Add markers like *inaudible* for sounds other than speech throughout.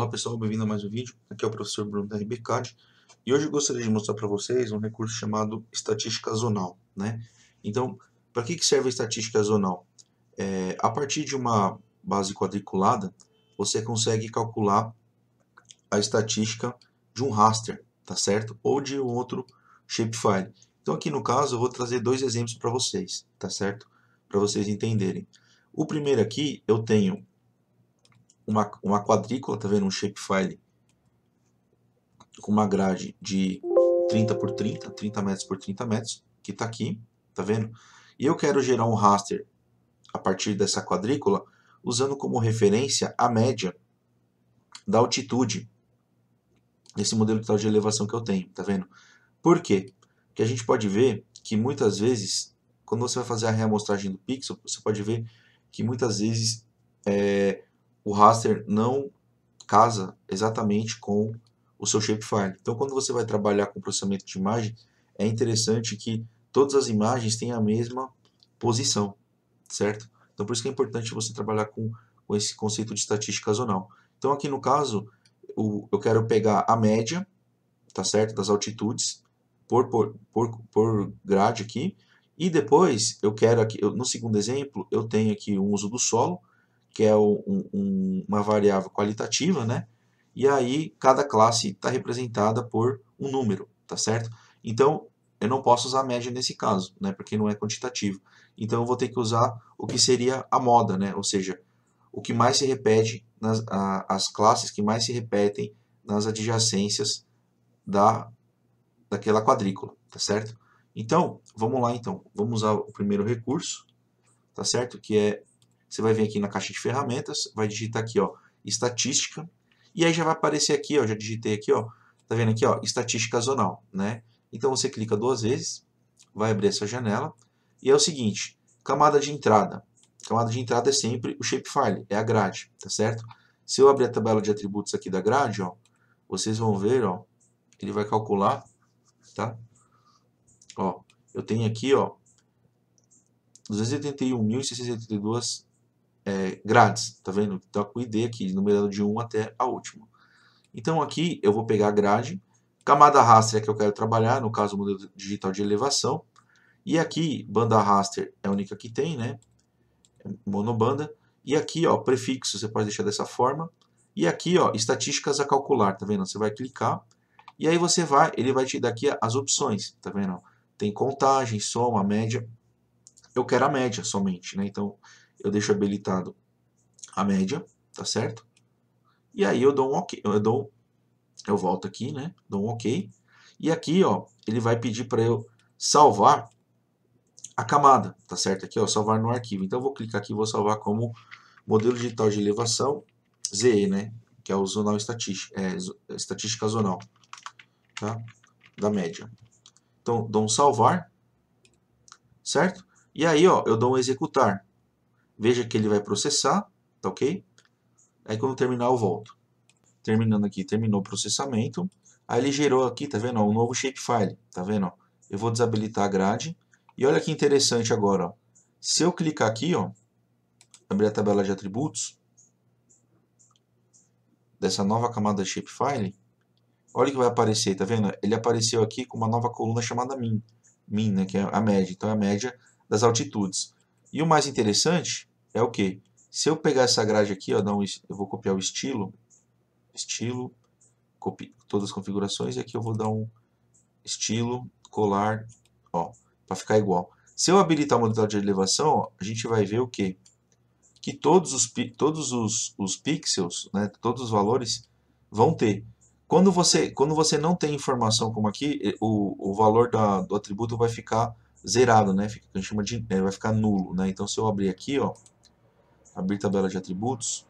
Olá pessoal, bem-vindo a mais um vídeo. Aqui é o professor Bruno da RBCAD e hoje eu gostaria de mostrar para vocês um recurso chamado estatística zonal. Né? Então, para que, serve a estatística zonal? É, a partir de uma base quadriculada, você consegue calcular a estatística de um raster, tá certo? Ou de um outro shapefile. Então, aqui no caso, eu vou trazer dois exemplos para vocês, tá certo? Para vocês entenderem. O primeiro aqui, eu tenho uma, uma quadrícula, tá vendo? Um shapefile com uma grade de 30 por 30, 30 metros por 30 metros, que está aqui, tá vendo? E eu quero gerar um raster a partir dessa quadrícula, usando como referência a média da altitude, desse modelo total de elevação que eu tenho, tá vendo? Por quê? Porque a gente pode ver que muitas vezes, quando você vai fazer a reamostragem do pixel, você pode ver que muitas vezes é, o raster não casa exatamente com o seu shapefile. Então, quando você vai trabalhar com processamento de imagem, é interessante que todas as imagens tenham a mesma posição, certo? Então, por isso que é importante você trabalhar com, com esse conceito de estatística zonal. Então, aqui no caso, o, eu quero pegar a média, tá certo? Das altitudes por, por, por, por grade aqui. E depois, eu quero aqui, eu, no segundo exemplo, eu tenho aqui um uso do solo, que é o, um, uma variável qualitativa, né? E aí cada classe está representada por um número, tá certo? Então eu não posso usar média nesse caso, né? Porque não é quantitativo. Então eu vou ter que usar o que seria a moda, né? Ou seja, o que mais se repete nas a, as classes que mais se repetem nas adjacências da daquela quadrícula, tá certo? Então, vamos lá então. Vamos usar o primeiro recurso, tá certo? Que é você vai vir aqui na caixa de ferramentas, vai digitar aqui, ó, estatística, e aí já vai aparecer aqui, ó, já digitei aqui, ó, tá vendo aqui, ó, estatística zonal, né? Então você clica duas vezes, vai abrir essa janela, e é o seguinte, camada de entrada. Camada de entrada é sempre o shapefile, é a grade, tá certo? Se eu abrir a tabela de atributos aqui da grade, ó, vocês vão ver, ó, ele vai calcular, tá? Ó, eu tenho aqui, ó, 281.682 é, grades, tá vendo? Tá com ID aqui, numerando de 1 até a última. Então aqui eu vou pegar a grade, camada raster é que eu quero trabalhar, no caso o modelo digital de elevação, e aqui banda raster é a única que tem, né? Monobanda. E aqui, ó, prefixo, você pode deixar dessa forma. E aqui, ó, estatísticas a calcular, tá vendo? Você vai clicar e aí você vai, ele vai te dar aqui as opções, tá vendo? Tem contagem, soma, média. Eu quero a média somente, né? Então, eu deixo habilitado a média, tá certo? E aí eu dou um OK, eu dou eu volto aqui, né? Dou um OK. E aqui, ó, ele vai pedir para eu salvar a camada, tá certo? Aqui, ó, salvar no arquivo. Então eu vou clicar aqui, vou salvar como modelo digital de elevação ZE, né? Que é o zonal estatística, é, estatística zonal, tá? Da média. Então dou um salvar, certo? E aí, ó, eu dou um executar. Veja que ele vai processar, tá ok? Aí quando terminar eu volto. Terminando aqui, terminou o processamento. Aí ele gerou aqui, tá vendo? um novo shapefile, tá vendo? eu vou desabilitar a grade. E olha que interessante agora, ó. Se eu clicar aqui, ó, abrir a tabela de atributos dessa nova camada shapefile, olha o que vai aparecer, tá vendo? Ele apareceu aqui com uma nova coluna chamada min, min, né, que é a média, então é a média das altitudes. E o mais interessante é o que? Se eu pegar essa grade aqui, ó, um, eu vou copiar o estilo, estilo, copio todas as configurações, e aqui eu vou dar um estilo, colar, ó, para ficar igual. Se eu habilitar o monitor de elevação, ó, a gente vai ver o que? Que todos os, todos os, os pixels, né, todos os valores vão ter. Quando você, quando você não tem informação como aqui, o, o valor da, do atributo vai ficar zerado, né? Fica, a gente chama de, é, vai ficar nulo, né? Então, se eu abrir aqui, ó, abrir tabela de atributos,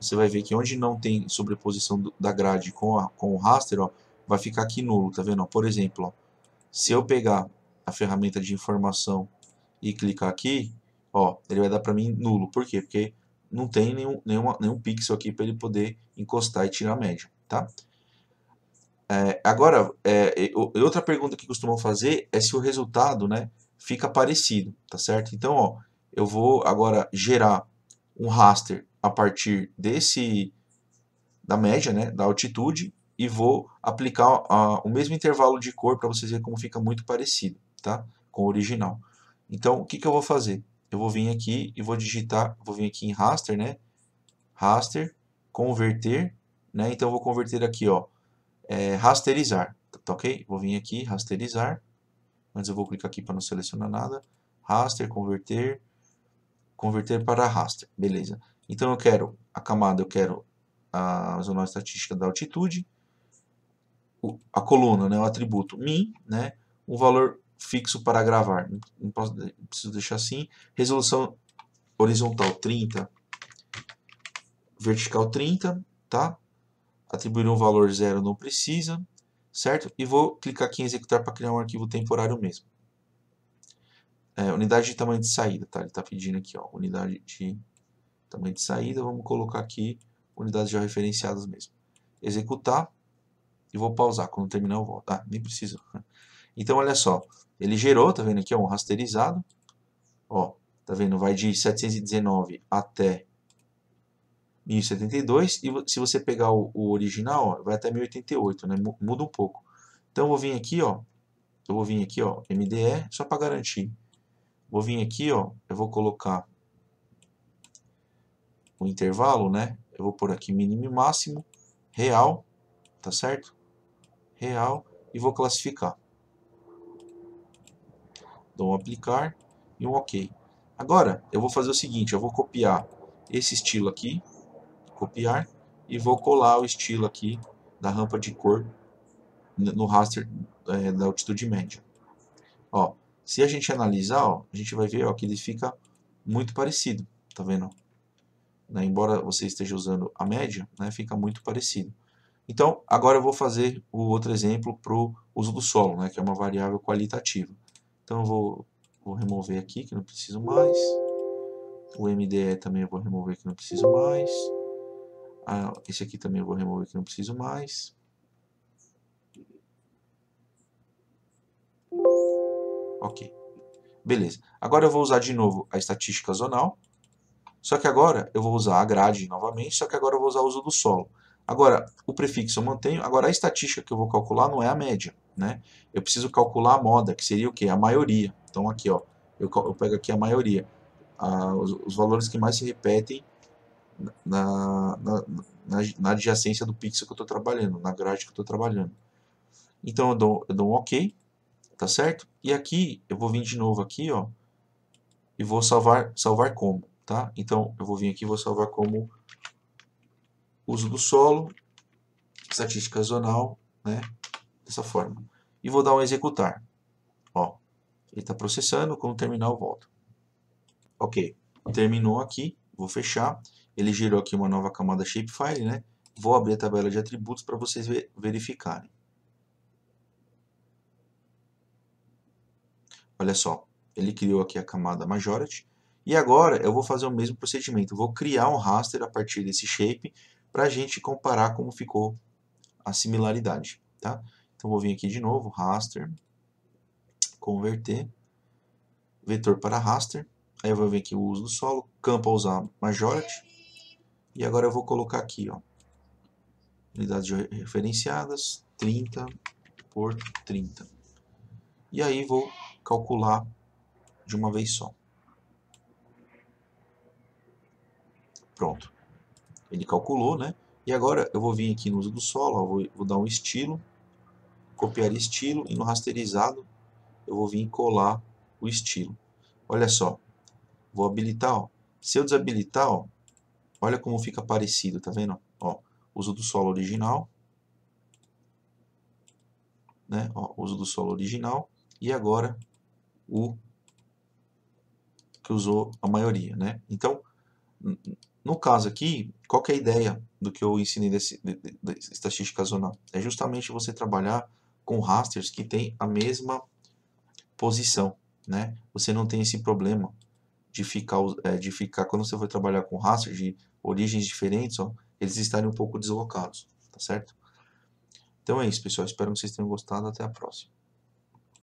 você vai ver que onde não tem sobreposição do, da grade com, a, com o raster, ó, vai ficar aqui nulo, tá vendo? Por exemplo, ó, se eu pegar a ferramenta de informação e clicar aqui, ó, ele vai dar para mim nulo. Por quê? Porque não tem nenhum, nenhuma, nenhum pixel aqui para ele poder encostar e tirar a média, tá? É, agora, é, outra pergunta que costumam fazer é se o resultado, né, fica parecido, tá certo? Então, ó, eu vou agora gerar um raster a partir desse da média, né, da altitude, e vou aplicar a, o mesmo intervalo de cor para vocês verem como fica muito parecido tá, com o original. Então, o que, que eu vou fazer? Eu vou vir aqui e vou digitar, vou vir aqui em raster, né, raster, converter, né, então eu vou converter aqui, ó, é, rasterizar, tá ok? Vou vir aqui, rasterizar, antes eu vou clicar aqui para não selecionar nada, raster, converter, Converter para raster, beleza. Então eu quero a camada, eu quero a zona estatística da altitude, a coluna, né, o atributo min, né, um valor fixo para gravar, não posso, preciso deixar assim, resolução horizontal 30, vertical 30, tá? Atribuir um valor zero não precisa, certo? E vou clicar aqui em executar para criar um arquivo temporário mesmo. É, unidade de tamanho de saída, tá? Ele está pedindo aqui, ó, unidade de tamanho de saída, vamos colocar aqui unidades já referenciadas mesmo. Executar e vou pausar, quando terminar eu volto. Ah, nem precisa. *laughs* Então, olha só, ele gerou, tá vendo aqui, ó, um rasterizado, ó, tá vendo, vai de 719 até 1072, e se você pegar o, o original, ó, vai até 1088, né, muda um pouco. Então, eu vou vir aqui, ó, eu vou vir aqui, ó, MDE, só para garantir, Vou vir aqui, ó, eu vou colocar o intervalo, né? Eu vou por aqui mínimo e máximo, real, tá certo? Real e vou classificar. Dou um aplicar e um OK. Agora, eu vou fazer o seguinte, eu vou copiar esse estilo aqui, copiar, e vou colar o estilo aqui da rampa de cor no raster é, da altitude média. Ó, se a gente analisar, ó, a gente vai ver ó, que ele fica muito parecido, tá vendo? Né? Embora você esteja usando a média, né, fica muito parecido. Então, agora eu vou fazer o outro exemplo para o uso do solo, né, que é uma variável qualitativa. Então, eu vou, vou remover aqui, que não preciso mais. O MDE também eu vou remover, que não preciso mais. Ah, esse aqui também eu vou remover, que não preciso mais. Ok. Beleza. Agora eu vou usar de novo a estatística zonal. Só que agora eu vou usar a grade novamente, só que agora eu vou usar o uso do solo. Agora, o prefixo eu mantenho, agora a estatística que eu vou calcular não é a média, né? Eu preciso calcular a moda, que seria o quê? A maioria. Então aqui, ó, eu, eu pego aqui a maioria. Ah, os, os, valores que mais se repetem na, na, na, na adjacência do pixel que eu estou trabalhando, na grade que eu estou trabalhando. Então eu dou, eu dou um OK, tá certo? E aqui, eu vou vir de novo aqui, ó, e vou salvar, salvar como, tá? Então, eu vou vir aqui e vou salvar como uso do solo, estatística zonal, né, dessa forma. E vou dar um executar, ó, ele está processando, quando terminar eu volto. Ok, terminou aqui, vou fechar, ele gerou aqui uma nova camada shapefile, né, vou abrir a tabela de atributos para vocês verificarem. Olha só, ele criou aqui a camada majority, e agora eu vou fazer o mesmo procedimento, vou criar um raster a partir desse shape para a gente comparar como ficou a similaridade, tá? Então vou vir aqui de novo, raster, converter, vetor para raster, aí eu vou vir aqui o uso do solo, campo a usar majority, e agora eu vou colocar aqui, ó, unidades referenciadas, 30 por 30. E aí vou calcular de uma vez só. Pronto. Ele calculou, né? E agora eu vou vir aqui no uso do solo, ó, vou, vou dar um estilo, copiar estilo e no rasterizado eu vou vir colar o estilo. Olha só, vou habilitar, ó. Se eu desabilitar, ó, olha como fica parecido, tá vendo? Ó, uso do solo original, né? Ó, uso do solo original e agora o que usou a maioria, né? Então, no caso aqui, qual é a ideia do que eu ensinei desse, de, de, de estatística zonal? É justamente você trabalhar com rasters que têm a mesma posição, né? Você não tem esse problema de ficar, é, de ficar quando você for trabalhar com rasters de origens diferentes, ó, eles estarem um pouco deslocados, tá certo? Então é isso, pessoal. Espero que vocês tenham gostado. Até a próxima.